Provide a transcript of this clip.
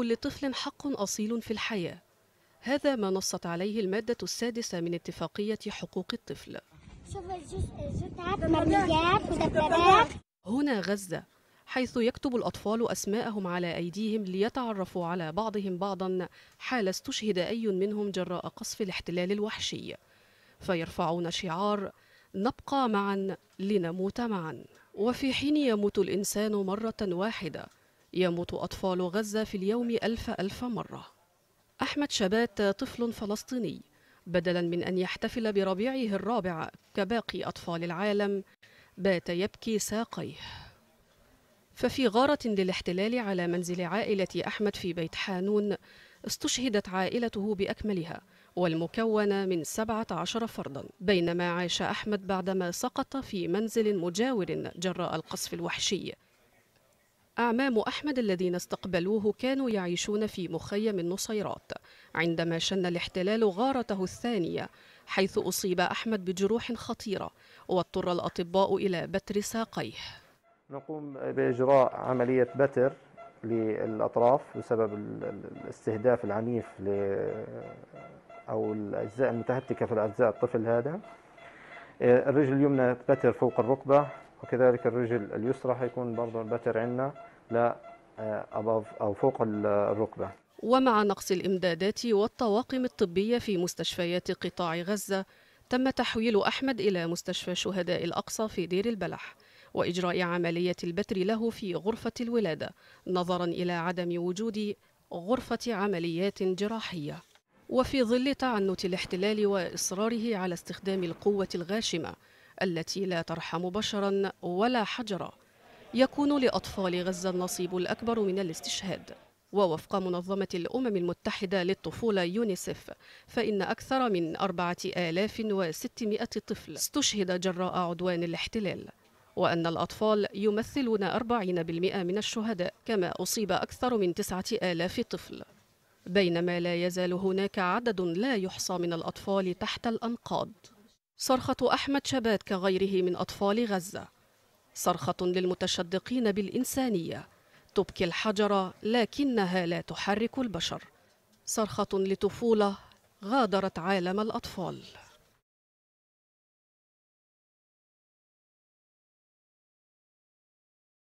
كل طفل حق أصيل في الحياة هذا ما نصت عليه المادة السادسة من اتفاقية حقوق الطفل شوف هنا غزة حيث يكتب الأطفال أسماءهم على أيديهم ليتعرفوا على بعضهم بعضا حال استشهد أي منهم جراء قصف الاحتلال الوحشي فيرفعون شعار نبقى معا لنموت معا وفي حين يموت الإنسان مرة واحدة يموت أطفال غزة في اليوم ألف ألف مرة أحمد شبات طفل فلسطيني بدلا من أن يحتفل بربيعه الرابع كباقي أطفال العالم بات يبكي ساقيه ففي غارة للاحتلال على منزل عائلة أحمد في بيت حانون استشهدت عائلته بأكملها والمكونة من 17 فردا بينما عاش أحمد بعدما سقط في منزل مجاور جراء القصف الوحشي أعمام أحمد الذين استقبلوه كانوا يعيشون في مخيم النصيرات عندما شن الاحتلال غارته الثانية حيث أصيب أحمد بجروح خطيرة واضطر الأطباء إلى بتر ساقيه نقوم بإجراء عملية بتر للأطراف بسبب الاستهداف العنيف أو الأجزاء المتهتكة في الأجزاء الطفل هذا آه، الرجل اليمنى بتر فوق الركبة وكذلك الرجل اليسرى حيكون برضه البتر عندنا لا أباف آه، أو فوق الركبة ومع نقص الإمدادات والطواقم الطبية في مستشفيات قطاع غزة تم تحويل أحمد إلى مستشفى شهداء الأقصى في دير البلح وإجراء عملية البتر له في غرفة الولادة نظرا إلى عدم وجود غرفة عمليات جراحية وفي ظل تعنت الاحتلال وإصراره على استخدام القوة الغاشمة التي لا ترحم بشرا ولا حجرا يكون لأطفال غزة النصيب الأكبر من الاستشهاد ووفق منظمة الأمم المتحدة للطفولة يونيسف فإن أكثر من 4600 طفل استشهد جراء عدوان الاحتلال وأن الأطفال يمثلون 40% من الشهداء كما أصيب أكثر من 9000 طفل بينما لا يزال هناك عدد لا يحصى من الأطفال تحت الأنقاض صرخة أحمد شبات كغيره من أطفال غزة صرخة للمتشدقين بالإنسانية تبكي الحجر لكنها لا تحرك البشر صرخة لطفولة غادرت عالم الأطفال